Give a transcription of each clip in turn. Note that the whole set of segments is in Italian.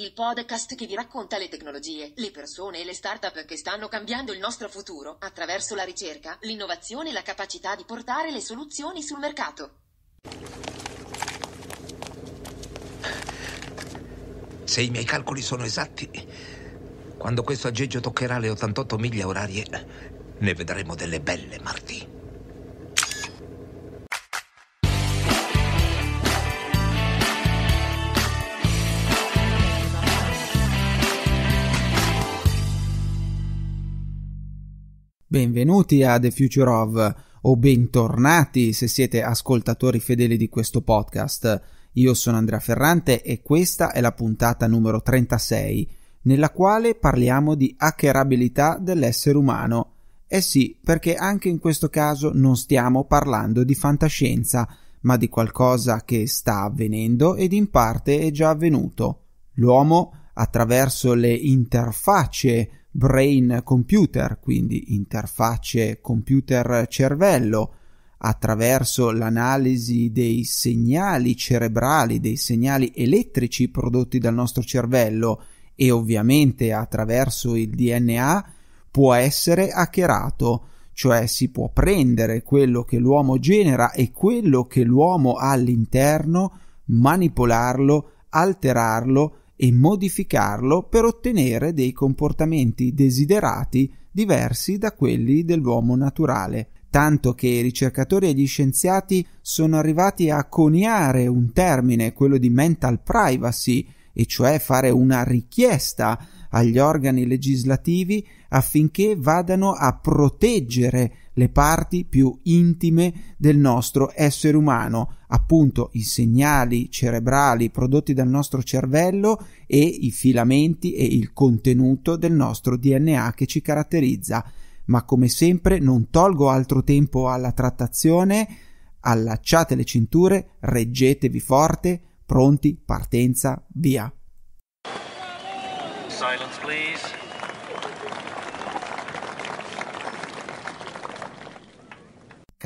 il podcast che vi racconta le tecnologie, le persone e le start-up che stanno cambiando il nostro futuro attraverso la ricerca, l'innovazione e la capacità di portare le soluzioni sul mercato. Se i miei calcoli sono esatti, quando questo aggeggio toccherà le 88 miglia orarie, ne vedremo delle belle martì. Benvenuti a The Future of o bentornati se siete ascoltatori fedeli di questo podcast. Io sono Andrea Ferrante e questa è la puntata numero 36 nella quale parliamo di hackerabilità dell'essere umano. Eh sì, perché anche in questo caso non stiamo parlando di fantascienza, ma di qualcosa che sta avvenendo ed in parte è già avvenuto. L'uomo attraverso le interfacce brain computer, quindi interfacce computer cervello, attraverso l'analisi dei segnali cerebrali, dei segnali elettrici prodotti dal nostro cervello e ovviamente attraverso il DNA può essere hackerato, cioè si può prendere quello che l'uomo genera e quello che l'uomo ha all'interno, manipolarlo, alterarlo e modificarlo per ottenere dei comportamenti desiderati diversi da quelli dell'uomo naturale, tanto che i ricercatori e gli scienziati sono arrivati a coniare un termine, quello di mental privacy, e cioè fare una richiesta agli organi legislativi affinché vadano a proteggere le parti più intime del nostro essere umano, appunto i segnali cerebrali prodotti dal nostro cervello e i filamenti e il contenuto del nostro DNA che ci caratterizza. Ma come sempre non tolgo altro tempo alla trattazione, allacciate le cinture, reggetevi forte, pronti, partenza, via. Silence, please.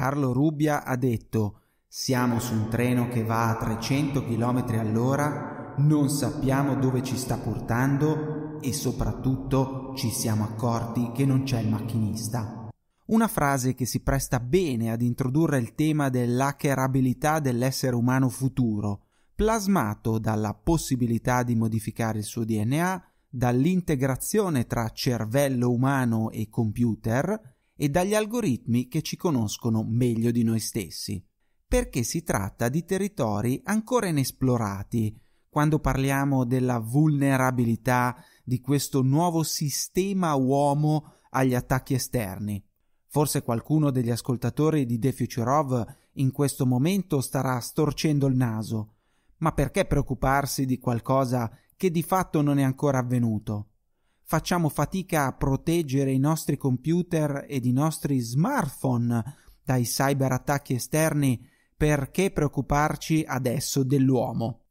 Carlo Rubbia ha detto siamo su un treno che va a 300 km all'ora, non sappiamo dove ci sta portando e soprattutto ci siamo accorti che non c'è il macchinista. Una frase che si presta bene ad introdurre il tema dell'hackerabilità dell'essere umano futuro, plasmato dalla possibilità di modificare il suo DNA, dall'integrazione tra cervello umano e computer, e dagli algoritmi che ci conoscono meglio di noi stessi, perché si tratta di territori ancora inesplorati quando parliamo della vulnerabilità di questo nuovo sistema uomo agli attacchi esterni. Forse qualcuno degli ascoltatori di The Futurov in questo momento starà storcendo il naso. Ma perché preoccuparsi di qualcosa che di fatto non è ancora avvenuto? facciamo fatica a proteggere i nostri computer ed i nostri smartphone dai cyberattacchi esterni, perché preoccuparci adesso dell'uomo?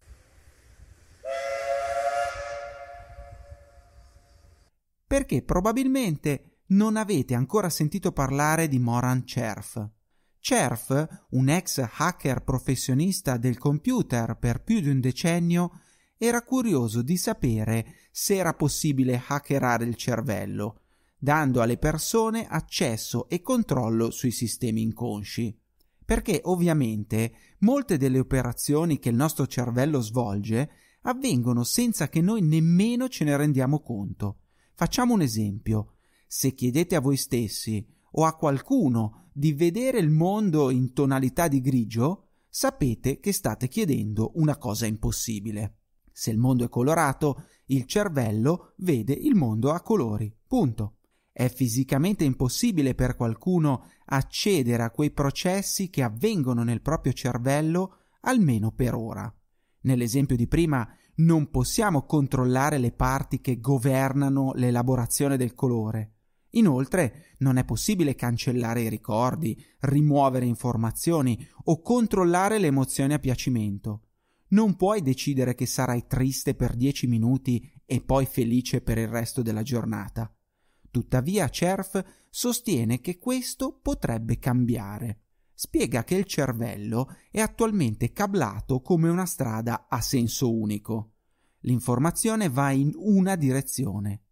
Perché probabilmente non avete ancora sentito parlare di Moran Cerf. Cerf, un ex hacker professionista del computer per più di un decennio, era curioso di sapere se era possibile hackerare il cervello, dando alle persone accesso e controllo sui sistemi inconsci. Perché ovviamente molte delle operazioni che il nostro cervello svolge avvengono senza che noi nemmeno ce ne rendiamo conto. Facciamo un esempio. Se chiedete a voi stessi o a qualcuno di vedere il mondo in tonalità di grigio, sapete che state chiedendo una cosa impossibile. Se il mondo è colorato, il cervello vede il mondo a colori. Punto. È fisicamente impossibile per qualcuno accedere a quei processi che avvengono nel proprio cervello, almeno per ora. Nell'esempio di prima non possiamo controllare le parti che governano l'elaborazione del colore. Inoltre non è possibile cancellare i ricordi, rimuovere informazioni o controllare le emozioni a piacimento. Non puoi decidere che sarai triste per dieci minuti e poi felice per il resto della giornata. Tuttavia Cerf sostiene che questo potrebbe cambiare. Spiega che il cervello è attualmente cablato come una strada a senso unico. L'informazione va in una direzione.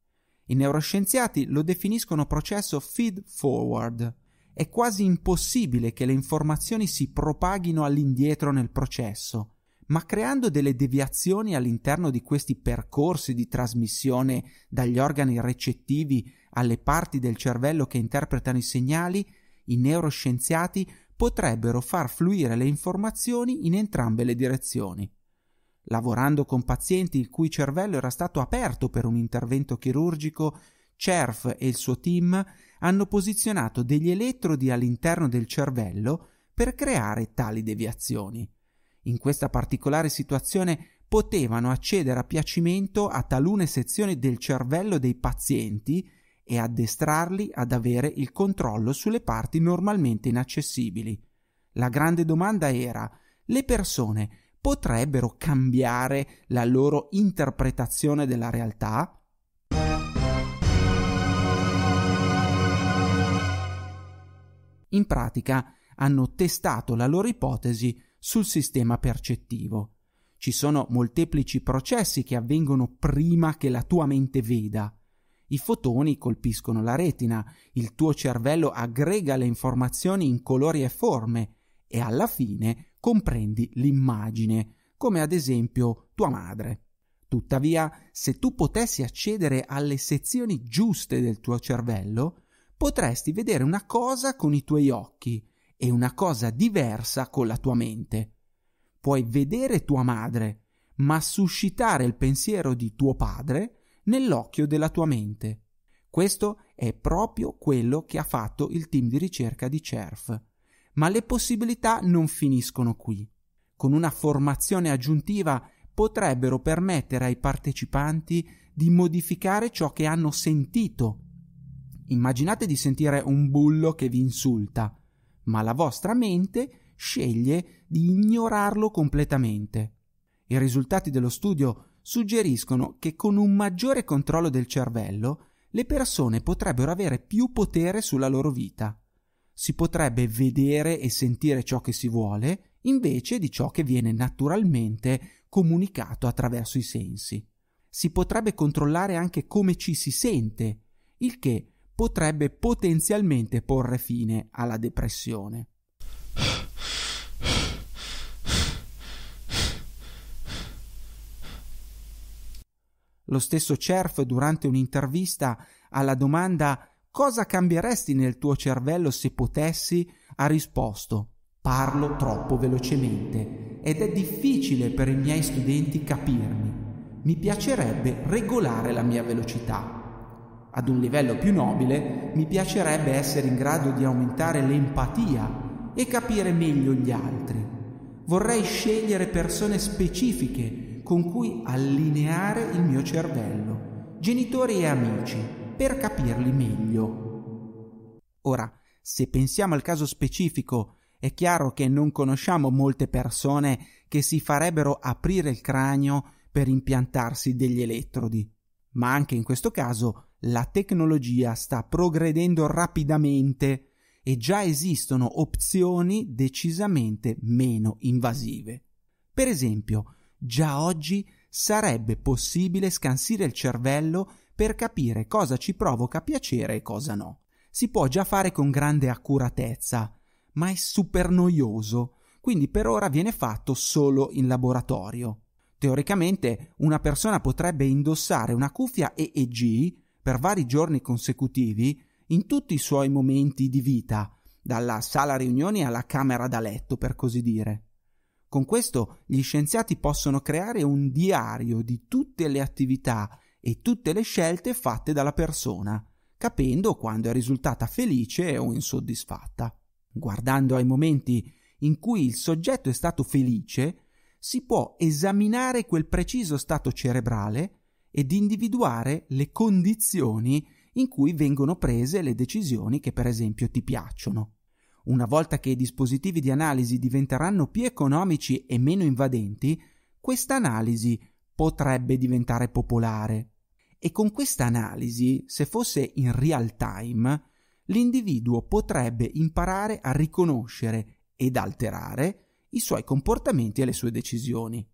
I neuroscienziati lo definiscono processo feed forward. È quasi impossibile che le informazioni si propaghino all'indietro nel processo ma creando delle deviazioni all'interno di questi percorsi di trasmissione dagli organi recettivi alle parti del cervello che interpretano i segnali, i neuroscienziati potrebbero far fluire le informazioni in entrambe le direzioni. Lavorando con pazienti il cui cervello era stato aperto per un intervento chirurgico, CERF e il suo team hanno posizionato degli elettrodi all'interno del cervello per creare tali deviazioni in questa particolare situazione potevano accedere a piacimento a talune sezioni del cervello dei pazienti e addestrarli ad avere il controllo sulle parti normalmente inaccessibili. La grande domanda era le persone potrebbero cambiare la loro interpretazione della realtà? In pratica hanno testato la loro ipotesi sul sistema percettivo. Ci sono molteplici processi che avvengono prima che la tua mente veda. I fotoni colpiscono la retina, il tuo cervello aggrega le informazioni in colori e forme e alla fine comprendi l'immagine, come ad esempio tua madre. Tuttavia, se tu potessi accedere alle sezioni giuste del tuo cervello, potresti vedere una cosa con i tuoi occhi, è una cosa diversa con la tua mente. Puoi vedere tua madre, ma suscitare il pensiero di tuo padre nell'occhio della tua mente. Questo è proprio quello che ha fatto il team di ricerca di CERF. Ma le possibilità non finiscono qui. Con una formazione aggiuntiva potrebbero permettere ai partecipanti di modificare ciò che hanno sentito. Immaginate di sentire un bullo che vi insulta ma la vostra mente sceglie di ignorarlo completamente. I risultati dello studio suggeriscono che con un maggiore controllo del cervello le persone potrebbero avere più potere sulla loro vita. Si potrebbe vedere e sentire ciò che si vuole invece di ciò che viene naturalmente comunicato attraverso i sensi. Si potrebbe controllare anche come ci si sente, il che potrebbe potenzialmente porre fine alla depressione. Lo stesso Cerf durante un'intervista alla domanda Cosa cambieresti nel tuo cervello se potessi? ha risposto Parlo troppo velocemente ed è difficile per i miei studenti capirmi. Mi piacerebbe regolare la mia velocità ad un livello più nobile, mi piacerebbe essere in grado di aumentare l'empatia e capire meglio gli altri. Vorrei scegliere persone specifiche con cui allineare il mio cervello, genitori e amici, per capirli meglio. Ora, se pensiamo al caso specifico, è chiaro che non conosciamo molte persone che si farebbero aprire il cranio per impiantarsi degli elettrodi, ma anche in questo caso la tecnologia sta progredendo rapidamente e già esistono opzioni decisamente meno invasive. Per esempio, già oggi sarebbe possibile scansire il cervello per capire cosa ci provoca piacere e cosa no. Si può già fare con grande accuratezza, ma è super noioso, quindi per ora viene fatto solo in laboratorio. Teoricamente una persona potrebbe indossare una cuffia EEG per vari giorni consecutivi in tutti i suoi momenti di vita, dalla sala riunioni alla camera da letto, per così dire. Con questo gli scienziati possono creare un diario di tutte le attività e tutte le scelte fatte dalla persona, capendo quando è risultata felice o insoddisfatta. Guardando ai momenti in cui il soggetto è stato felice, si può esaminare quel preciso stato cerebrale e di individuare le condizioni in cui vengono prese le decisioni che per esempio ti piacciono. Una volta che i dispositivi di analisi diventeranno più economici e meno invadenti, questa analisi potrebbe diventare popolare. E con questa analisi, se fosse in real time, l'individuo potrebbe imparare a riconoscere ed alterare i suoi comportamenti e le sue decisioni.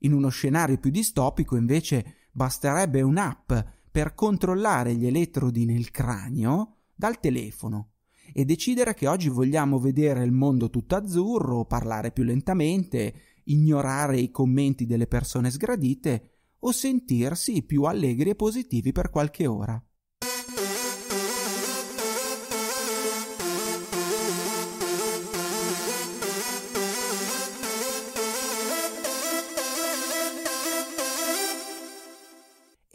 In uno scenario più distopico, invece, basterebbe un'app per controllare gli elettrodi nel cranio dal telefono e decidere che oggi vogliamo vedere il mondo tutto azzurro, parlare più lentamente, ignorare i commenti delle persone sgradite o sentirsi più allegri e positivi per qualche ora.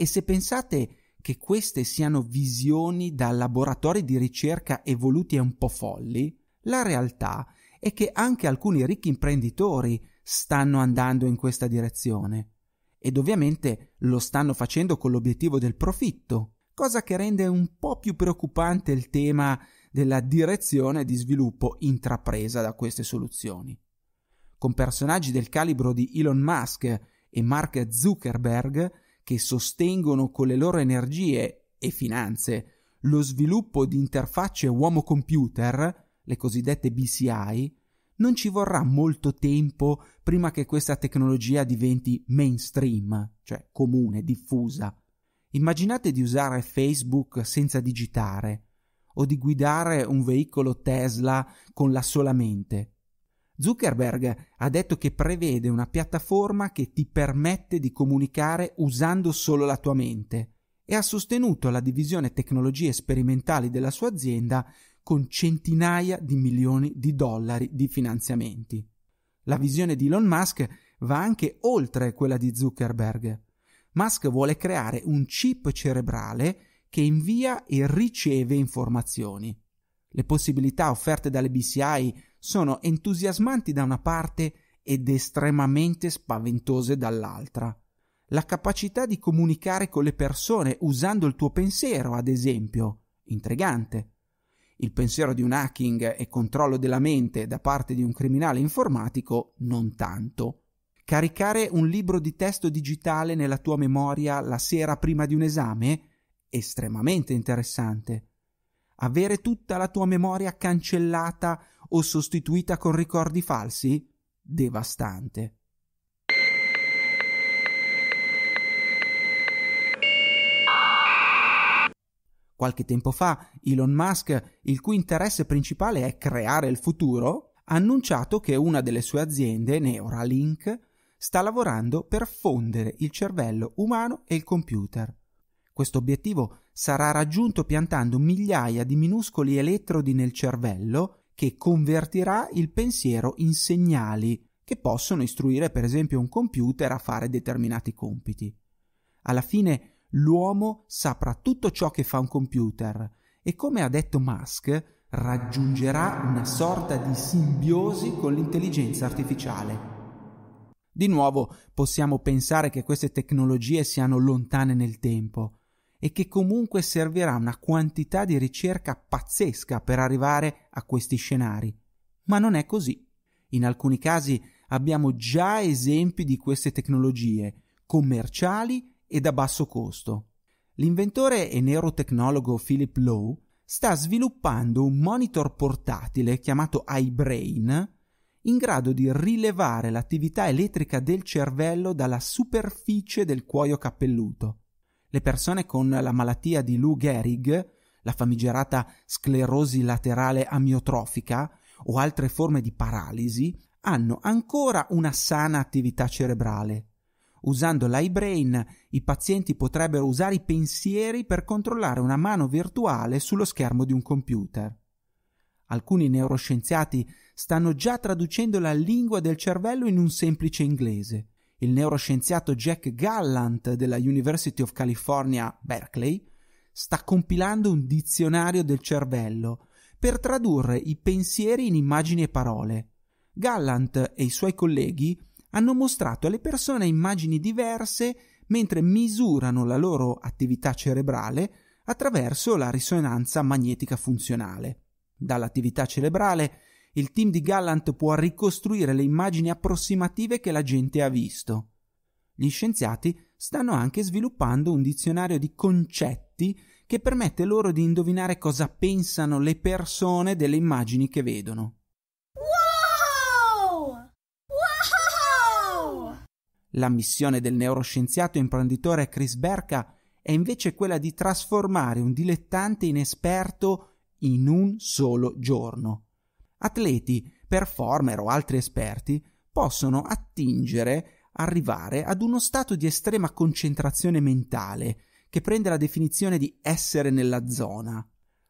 E se pensate che queste siano visioni da laboratori di ricerca evoluti e un po' folli, la realtà è che anche alcuni ricchi imprenditori stanno andando in questa direzione ed ovviamente lo stanno facendo con l'obiettivo del profitto, cosa che rende un po' più preoccupante il tema della direzione di sviluppo intrapresa da queste soluzioni. Con personaggi del calibro di Elon Musk e Mark Zuckerberg che sostengono con le loro energie e finanze lo sviluppo di interfacce uomo-computer, le cosiddette BCI, non ci vorrà molto tempo prima che questa tecnologia diventi mainstream, cioè comune, diffusa. Immaginate di usare Facebook senza digitare o di guidare un veicolo Tesla con la sola mente. Zuckerberg ha detto che prevede una piattaforma che ti permette di comunicare usando solo la tua mente e ha sostenuto la divisione tecnologie sperimentali della sua azienda con centinaia di milioni di dollari di finanziamenti. La visione di Elon Musk va anche oltre quella di Zuckerberg. Musk vuole creare un chip cerebrale che invia e riceve informazioni. Le possibilità offerte dalle BCI sono entusiasmanti da una parte ed estremamente spaventose dall'altra. La capacità di comunicare con le persone usando il tuo pensiero, ad esempio, intrigante. Il pensiero di un hacking e controllo della mente da parte di un criminale informatico, non tanto. Caricare un libro di testo digitale nella tua memoria la sera prima di un esame? Estremamente interessante. Avere tutta la tua memoria cancellata o sostituita con ricordi falsi? Devastante. Qualche tempo fa Elon Musk, il cui interesse principale è creare il futuro, ha annunciato che una delle sue aziende, Neuralink, sta lavorando per fondere il cervello umano e il computer. Questo obiettivo sarà raggiunto piantando migliaia di minuscoli elettrodi nel cervello che convertirà il pensiero in segnali che possono istruire per esempio un computer a fare determinati compiti. Alla fine l'uomo saprà tutto ciò che fa un computer e come ha detto Musk raggiungerà una sorta di simbiosi con l'intelligenza artificiale. Di nuovo possiamo pensare che queste tecnologie siano lontane nel tempo, e che comunque servirà una quantità di ricerca pazzesca per arrivare a questi scenari. Ma non è così. In alcuni casi abbiamo già esempi di queste tecnologie, commerciali ed a basso costo. L'inventore e neurotecnologo Philip Lowe sta sviluppando un monitor portatile chiamato iBrain in grado di rilevare l'attività elettrica del cervello dalla superficie del cuoio capelluto le persone con la malattia di Lou Gehrig, la famigerata sclerosi laterale amiotrofica o altre forme di paralisi, hanno ancora una sana attività cerebrale. Usando l'iBrain, i pazienti potrebbero usare i pensieri per controllare una mano virtuale sullo schermo di un computer. Alcuni neuroscienziati stanno già traducendo la lingua del cervello in un semplice inglese, il neuroscienziato Jack Gallant della University of California, Berkeley, sta compilando un dizionario del cervello per tradurre i pensieri in immagini e parole. Gallant e i suoi colleghi hanno mostrato alle persone immagini diverse mentre misurano la loro attività cerebrale attraverso la risonanza magnetica funzionale. Dall'attività cerebrale il team di Gallant può ricostruire le immagini approssimative che la gente ha visto. Gli scienziati stanno anche sviluppando un dizionario di concetti che permette loro di indovinare cosa pensano le persone delle immagini che vedono. Wow! La missione del neuroscienziato e imprenditore Chris Berka è invece quella di trasformare un dilettante in esperto in un solo giorno atleti, performer o altri esperti possono attingere, arrivare ad uno stato di estrema concentrazione mentale, che prende la definizione di essere nella zona.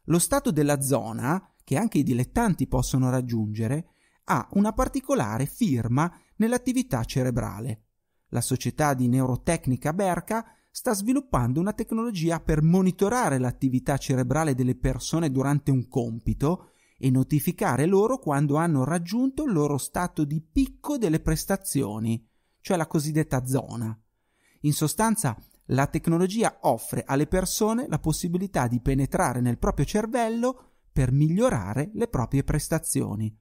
Lo stato della zona, che anche i dilettanti possono raggiungere, ha una particolare firma nell'attività cerebrale. La società di neurotecnica Berca sta sviluppando una tecnologia per monitorare l'attività cerebrale delle persone durante un compito e notificare loro quando hanno raggiunto il loro stato di picco delle prestazioni, cioè la cosiddetta zona. In sostanza, la tecnologia offre alle persone la possibilità di penetrare nel proprio cervello per migliorare le proprie prestazioni.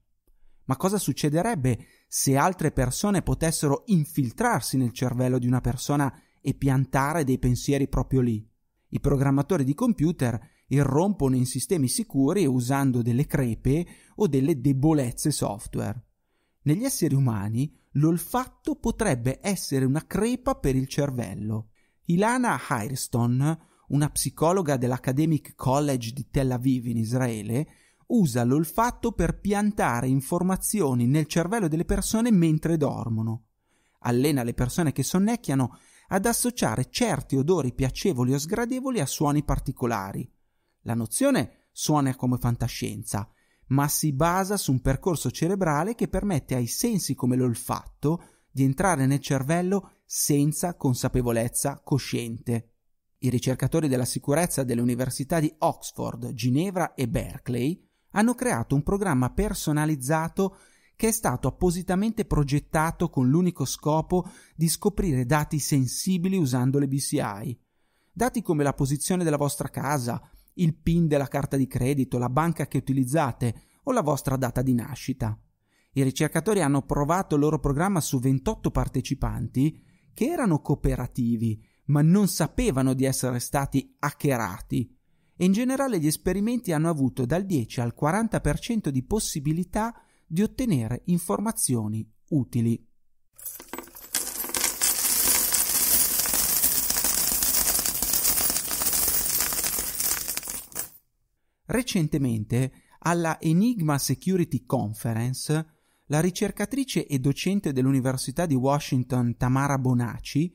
Ma cosa succederebbe se altre persone potessero infiltrarsi nel cervello di una persona e piantare dei pensieri proprio lì? I programmatori di computer irrompono in sistemi sicuri usando delle crepe o delle debolezze software. Negli esseri umani l'olfatto potrebbe essere una crepa per il cervello. Ilana Hairston, una psicologa dell'Academic College di Tel Aviv in Israele, usa l'olfatto per piantare informazioni nel cervello delle persone mentre dormono. Allena le persone che sonnecchiano ad associare certi odori piacevoli o sgradevoli a suoni particolari. La nozione suona come fantascienza, ma si basa su un percorso cerebrale che permette ai sensi come l'olfatto di entrare nel cervello senza consapevolezza cosciente. I ricercatori della sicurezza delle università di Oxford, Ginevra e Berkeley hanno creato un programma personalizzato che è stato appositamente progettato con l'unico scopo di scoprire dati sensibili usando le BCI. Dati come la posizione della vostra casa, il PIN della carta di credito, la banca che utilizzate o la vostra data di nascita. I ricercatori hanno provato il loro programma su 28 partecipanti che erano cooperativi, ma non sapevano di essere stati hackerati. E in generale gli esperimenti hanno avuto dal 10 al 40% di possibilità di ottenere informazioni utili. Recentemente, alla Enigma Security Conference, la ricercatrice e docente dell'Università di Washington Tamara Bonacci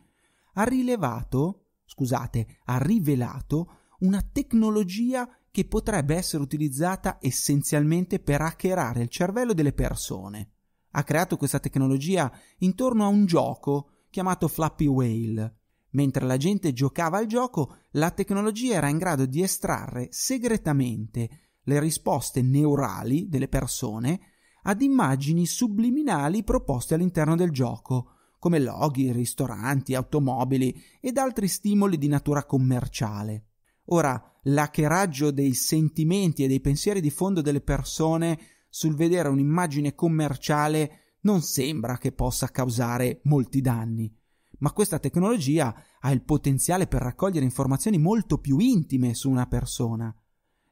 ha rilevato, scusate, ha rivelato una tecnologia che potrebbe essere utilizzata essenzialmente per hackerare il cervello delle persone. Ha creato questa tecnologia intorno a un gioco chiamato Flappy Whale, Mentre la gente giocava al gioco, la tecnologia era in grado di estrarre segretamente le risposte neurali delle persone ad immagini subliminali proposte all'interno del gioco, come loghi, ristoranti, automobili ed altri stimoli di natura commerciale. Ora, l'hackeraggio dei sentimenti e dei pensieri di fondo delle persone sul vedere un'immagine commerciale non sembra che possa causare molti danni ma questa tecnologia ha il potenziale per raccogliere informazioni molto più intime su una persona.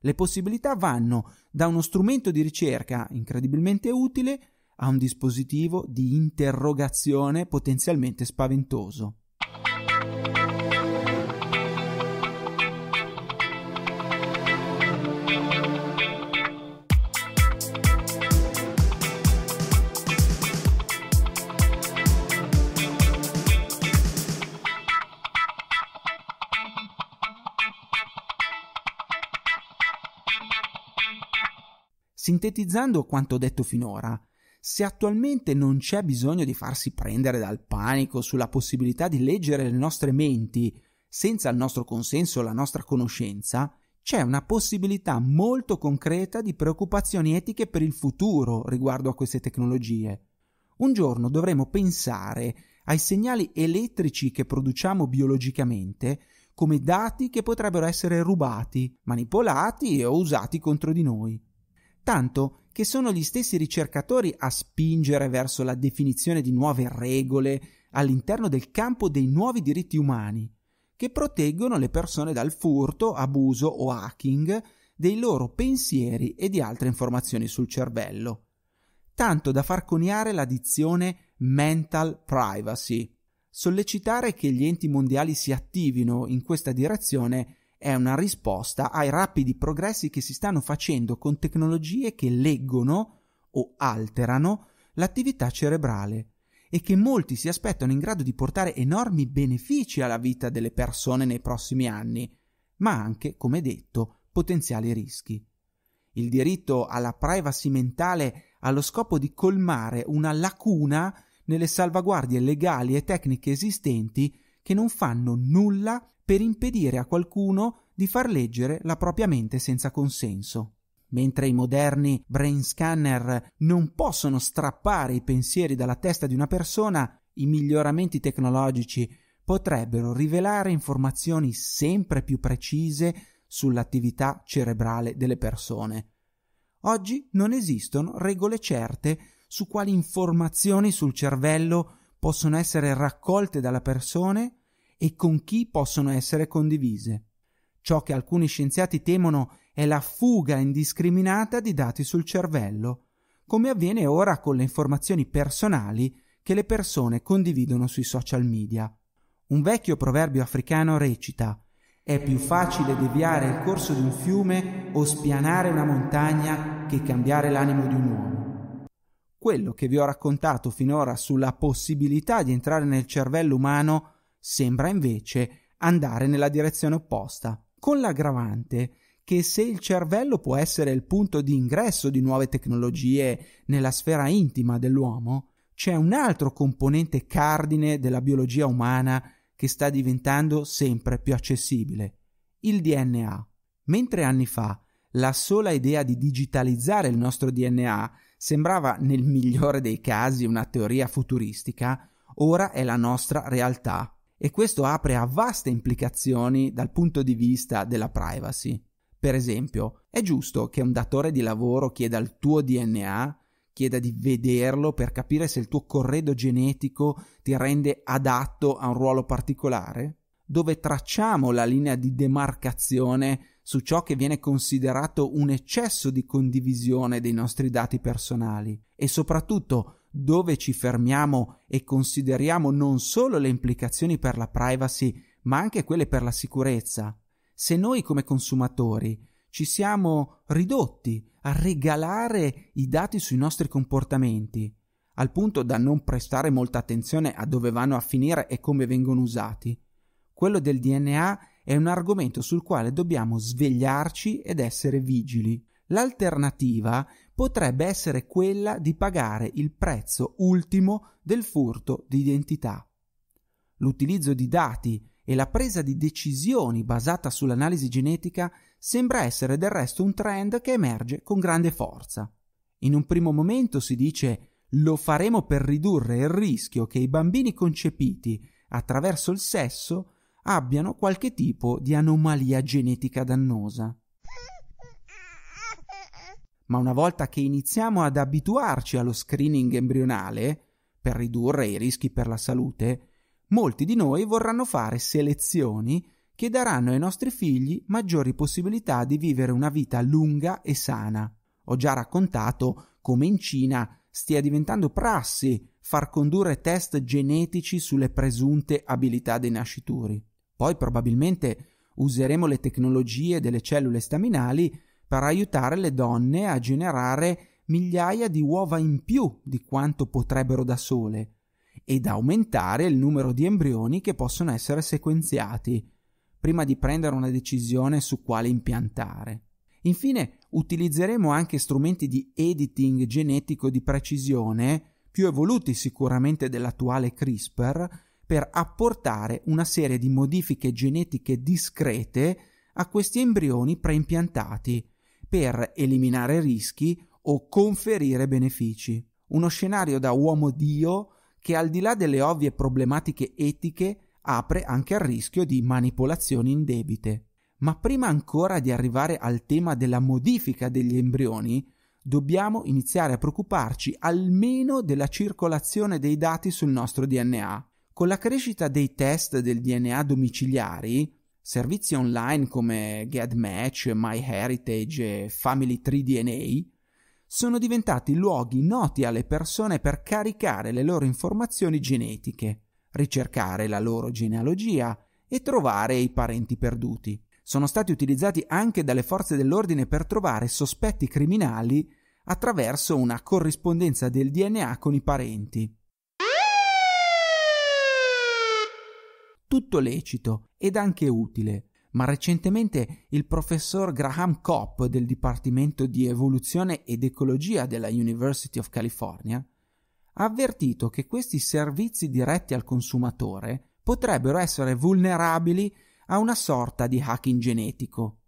Le possibilità vanno da uno strumento di ricerca incredibilmente utile a un dispositivo di interrogazione potenzialmente spaventoso. Sintetizzando quanto detto finora, se attualmente non c'è bisogno di farsi prendere dal panico sulla possibilità di leggere le nostre menti senza il nostro consenso o la nostra conoscenza, c'è una possibilità molto concreta di preoccupazioni etiche per il futuro riguardo a queste tecnologie. Un giorno dovremo pensare ai segnali elettrici che produciamo biologicamente come dati che potrebbero essere rubati, manipolati o usati contro di noi tanto che sono gli stessi ricercatori a spingere verso la definizione di nuove regole all'interno del campo dei nuovi diritti umani, che proteggono le persone dal furto, abuso o hacking dei loro pensieri e di altre informazioni sul cervello, tanto da far coniare la dizione mental privacy. Sollecitare che gli enti mondiali si attivino in questa direzione è una risposta ai rapidi progressi che si stanno facendo con tecnologie che leggono o alterano l'attività cerebrale e che molti si aspettano in grado di portare enormi benefici alla vita delle persone nei prossimi anni, ma anche, come detto, potenziali rischi. Il diritto alla privacy mentale ha lo scopo di colmare una lacuna nelle salvaguardie legali e tecniche esistenti che non fanno nulla per impedire a qualcuno di far leggere la propria mente senza consenso. Mentre i moderni brain scanner non possono strappare i pensieri dalla testa di una persona, i miglioramenti tecnologici potrebbero rivelare informazioni sempre più precise sull'attività cerebrale delle persone. Oggi non esistono regole certe su quali informazioni sul cervello possono essere raccolte dalla persona e con chi possono essere condivise. Ciò che alcuni scienziati temono è la fuga indiscriminata di dati sul cervello, come avviene ora con le informazioni personali che le persone condividono sui social media. Un vecchio proverbio africano recita È più facile deviare il corso di un fiume o spianare una montagna che cambiare l'animo di un uomo. Quello che vi ho raccontato finora sulla possibilità di entrare nel cervello umano sembra invece andare nella direzione opposta, con l'aggravante che se il cervello può essere il punto di ingresso di nuove tecnologie nella sfera intima dell'uomo, c'è un altro componente cardine della biologia umana che sta diventando sempre più accessibile, il DNA. Mentre anni fa la sola idea di digitalizzare il nostro DNA sembrava nel migliore dei casi una teoria futuristica, ora è la nostra realtà e questo apre a vaste implicazioni dal punto di vista della privacy. Per esempio, è giusto che un datore di lavoro chieda il tuo DNA, chieda di vederlo per capire se il tuo corredo genetico ti rende adatto a un ruolo particolare? Dove tracciamo la linea di demarcazione su ciò che viene considerato un eccesso di condivisione dei nostri dati personali e soprattutto dove ci fermiamo e consideriamo non solo le implicazioni per la privacy, ma anche quelle per la sicurezza. Se noi come consumatori ci siamo ridotti a regalare i dati sui nostri comportamenti, al punto da non prestare molta attenzione a dove vanno a finire e come vengono usati, quello del DNA è un argomento sul quale dobbiamo svegliarci ed essere vigili. L'alternativa potrebbe essere quella di pagare il prezzo ultimo del furto di identità. L'utilizzo di dati e la presa di decisioni basata sull'analisi genetica sembra essere del resto un trend che emerge con grande forza. In un primo momento si dice lo faremo per ridurre il rischio che i bambini concepiti attraverso il sesso abbiano qualche tipo di anomalia genetica dannosa ma una volta che iniziamo ad abituarci allo screening embrionale, per ridurre i rischi per la salute, molti di noi vorranno fare selezioni che daranno ai nostri figli maggiori possibilità di vivere una vita lunga e sana. Ho già raccontato come in Cina stia diventando prassi far condurre test genetici sulle presunte abilità dei nascituri. Poi probabilmente useremo le tecnologie delle cellule staminali per aiutare le donne a generare migliaia di uova in più di quanto potrebbero da sole ed aumentare il numero di embrioni che possono essere sequenziati prima di prendere una decisione su quale impiantare. Infine, utilizzeremo anche strumenti di editing genetico di precisione, più evoluti sicuramente dell'attuale CRISPR, per apportare una serie di modifiche genetiche discrete a questi embrioni preimpiantati, per eliminare rischi o conferire benefici. Uno scenario da uomo Dio che al di là delle ovvie problematiche etiche apre anche al rischio di manipolazioni indebite. Ma prima ancora di arrivare al tema della modifica degli embrioni, dobbiamo iniziare a preoccuparci almeno della circolazione dei dati sul nostro DNA. Con la crescita dei test del DNA domiciliari, Servizi online come GadMatch, MyHeritage e Family3DNA sono diventati luoghi noti alle persone per caricare le loro informazioni genetiche, ricercare la loro genealogia e trovare i parenti perduti. Sono stati utilizzati anche dalle forze dell'ordine per trovare sospetti criminali attraverso una corrispondenza del DNA con i parenti. tutto lecito ed anche utile, ma recentemente il professor Graham Kopp del Dipartimento di Evoluzione ed Ecologia della University of California ha avvertito che questi servizi diretti al consumatore potrebbero essere vulnerabili a una sorta di hacking genetico.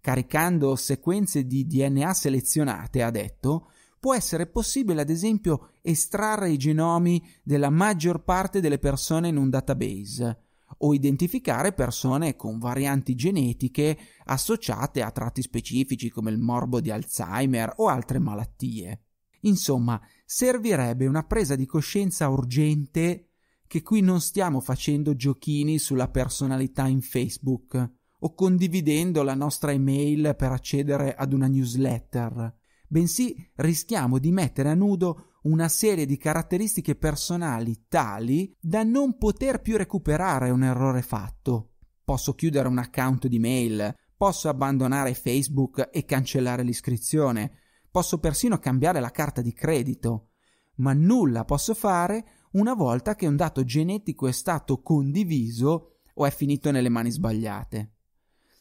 Caricando sequenze di DNA selezionate, ha detto, può essere possibile ad esempio estrarre i genomi della maggior parte delle persone in un database, o identificare persone con varianti genetiche associate a tratti specifici come il morbo di Alzheimer o altre malattie. Insomma, servirebbe una presa di coscienza urgente che qui non stiamo facendo giochini sulla personalità in Facebook o condividendo la nostra email per accedere ad una newsletter, bensì rischiamo di mettere a nudo una serie di caratteristiche personali tali da non poter più recuperare un errore fatto. Posso chiudere un account di mail, posso abbandonare Facebook e cancellare l'iscrizione, posso persino cambiare la carta di credito, ma nulla posso fare una volta che un dato genetico è stato condiviso o è finito nelle mani sbagliate.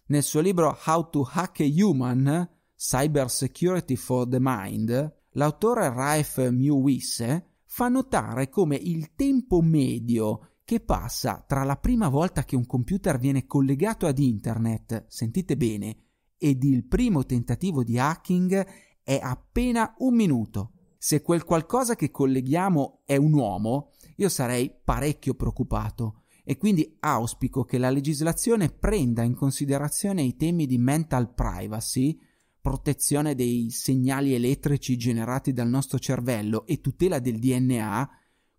Nel suo libro How to Hack a Human, Cyber Security for the Mind, l'autore Raif Muwisse fa notare come il tempo medio che passa tra la prima volta che un computer viene collegato ad internet, sentite bene, ed il primo tentativo di hacking è appena un minuto. Se quel qualcosa che colleghiamo è un uomo, io sarei parecchio preoccupato e quindi auspico che la legislazione prenda in considerazione i temi di mental privacy, protezione dei segnali elettrici generati dal nostro cervello e tutela del DNA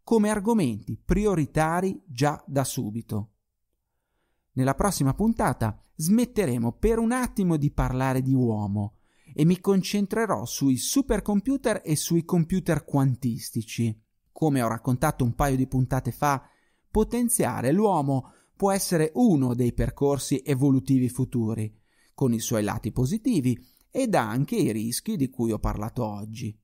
come argomenti prioritari già da subito. Nella prossima puntata smetteremo per un attimo di parlare di uomo e mi concentrerò sui supercomputer e sui computer quantistici. Come ho raccontato un paio di puntate fa, potenziare l'uomo può essere uno dei percorsi evolutivi futuri, con i suoi lati positivi ed anche i rischi di cui ho parlato oggi.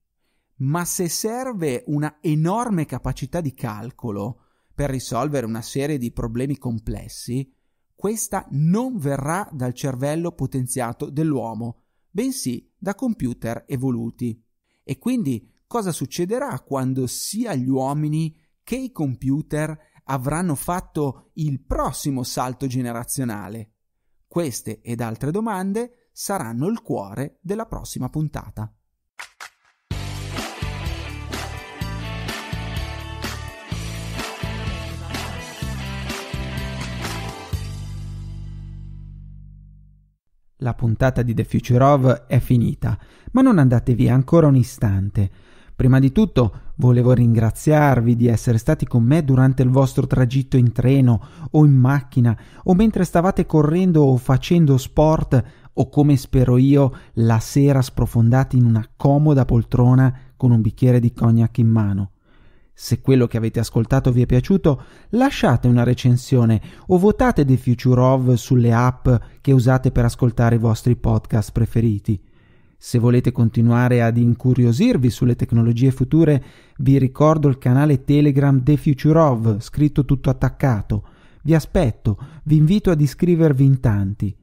Ma se serve una enorme capacità di calcolo per risolvere una serie di problemi complessi, questa non verrà dal cervello potenziato dell'uomo, bensì da computer evoluti. E quindi cosa succederà quando sia gli uomini che i computer avranno fatto il prossimo salto generazionale? Queste ed altre domande saranno il cuore della prossima puntata. La puntata di The Future of è finita, ma non andate via ancora un istante. Prima di tutto volevo ringraziarvi di essere stati con me durante il vostro tragitto in treno o in macchina o mentre stavate correndo o facendo sport o come spero io la sera sprofondati in una comoda poltrona con un bicchiere di cognac in mano. Se quello che avete ascoltato vi è piaciuto, lasciate una recensione o votate The Future of sulle app che usate per ascoltare i vostri podcast preferiti. Se volete continuare ad incuriosirvi sulle tecnologie future, vi ricordo il canale Telegram The Future of, scritto tutto attaccato. Vi aspetto, vi invito ad iscrivervi in tanti.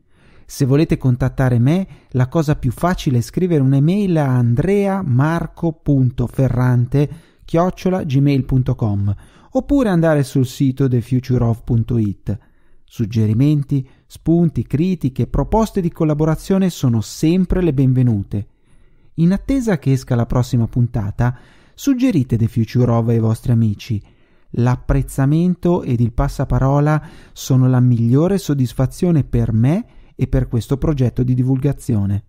Se volete contattare me, la cosa più facile è scrivere un'email a andreamarco.ferrante gmail.com oppure andare sul sito thefutureof.it. Suggerimenti, spunti, critiche, proposte di collaborazione sono sempre le benvenute. In attesa che esca la prossima puntata, suggerite The Future of ai vostri amici. L'apprezzamento ed il passaparola sono la migliore soddisfazione per me e e per questo progetto di divulgazione.